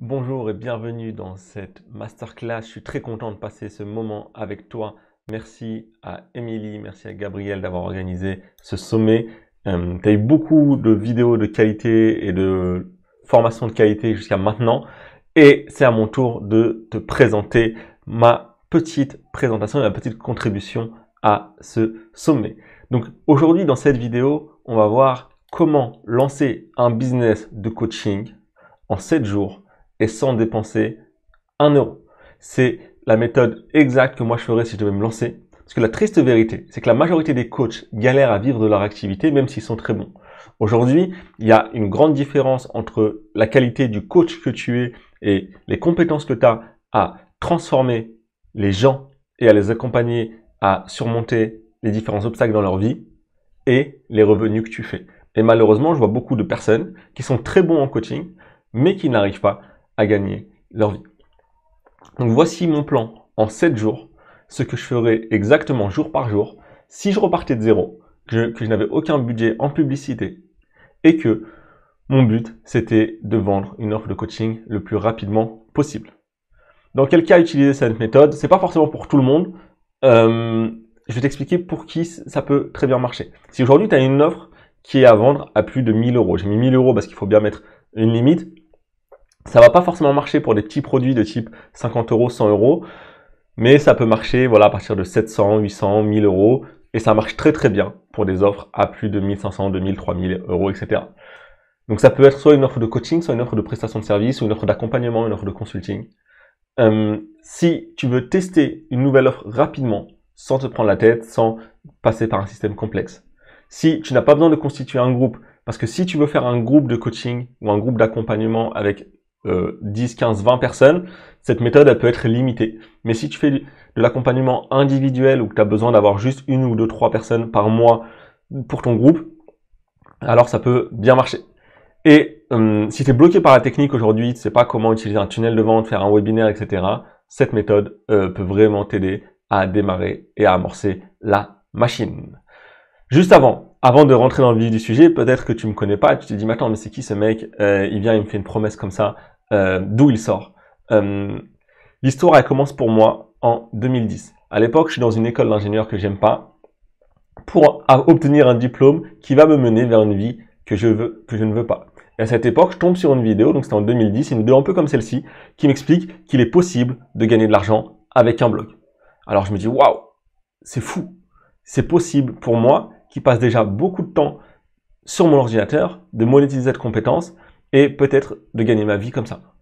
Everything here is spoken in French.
Bonjour et bienvenue dans cette masterclass. Je suis très content de passer ce moment avec toi. Merci à Émilie, merci à Gabriel d'avoir organisé ce sommet. Euh, tu as eu beaucoup de vidéos de qualité et de formations de qualité jusqu'à maintenant. Et c'est à mon tour de te présenter ma petite présentation et ma petite contribution à ce sommet. Donc aujourd'hui dans cette vidéo, on va voir comment lancer un business de coaching en 7 jours et sans dépenser un euro. C'est la méthode exacte que moi je ferais si je devais me lancer. Parce que la triste vérité, c'est que la majorité des coachs galèrent à vivre de leur activité, même s'ils sont très bons. Aujourd'hui, il y a une grande différence entre la qualité du coach que tu es et les compétences que tu as à transformer les gens et à les accompagner à surmonter les différents obstacles dans leur vie et les revenus que tu fais. Et malheureusement, je vois beaucoup de personnes qui sont très bons en coaching, mais qui n'arrivent pas à gagner leur vie. Donc voici mon plan en sept jours, ce que je ferais exactement jour par jour si je repartais de zéro, que je, n'avais aucun budget en publicité et que mon but c'était de vendre une offre de coaching le plus rapidement possible. Dans quel cas utiliser cette méthode C'est pas forcément pour tout le monde. Euh, je vais t'expliquer pour qui ça peut très bien marcher. Si aujourd'hui tu as une offre qui est à vendre à plus de 1000 euros, j'ai mis 1000 euros parce qu'il faut bien mettre une limite, ça va pas forcément marcher pour des petits produits de type 50 euros, 100 euros, mais ça peut marcher voilà, à partir de 700, 800, 1000 euros, et ça marche très très bien pour des offres à plus de 1500, 2000, 3000 euros, etc. Donc ça peut être soit une offre de coaching, soit une offre de prestation de service, ou une offre d'accompagnement, une offre de consulting. si tu veux tester une nouvelle offre rapidement, sans te prendre la tête, sans passer par un système complexe. Si tu n'as pas besoin de constituer un groupe, parce que si tu veux faire un groupe de coaching ou un groupe d'accompagnement avec 10, 15, 20 personnes, cette méthode, elle peut être limitée. Mais si tu fais de l'accompagnement individuel ou que tu as besoin d'avoir juste une ou deux, trois personnes par mois pour ton groupe, alors ça peut bien marcher. Et euh, si tu es bloqué par la technique aujourd'hui, tu ne sais pas comment utiliser un tunnel de vente, faire un webinaire, etc., cette méthode euh, peut vraiment t'aider à démarrer et à amorcer la machine. Juste avant, avant de rentrer dans le vif du sujet, peut-être que tu me connais pas, tu te dis, mais attends, mais c'est qui ce mec euh, Il vient, il me fait une promesse comme ça, euh, d'où il sort. Euh, l'histoire, elle commence pour moi en 2010. À l'époque, je suis dans une école d'ingénieur que j'aime pas pour obtenir un diplôme qui va me mener vers une vie que je que je ne veux pas. Et à cette époque, je tombe sur une vidéo, donc c'était en 2010, une vidéo un peu comme celle-ci, qui m'explique qu'il est possible de gagner de l'argent avec un blog. Alors je me dis, waouh, c'est fou. C'est possible pour moi, qui passe déjà beaucoup de temps sur mon ordinateur, de monétiser cette compétence, et peut-être de gagner ma vie comme ça.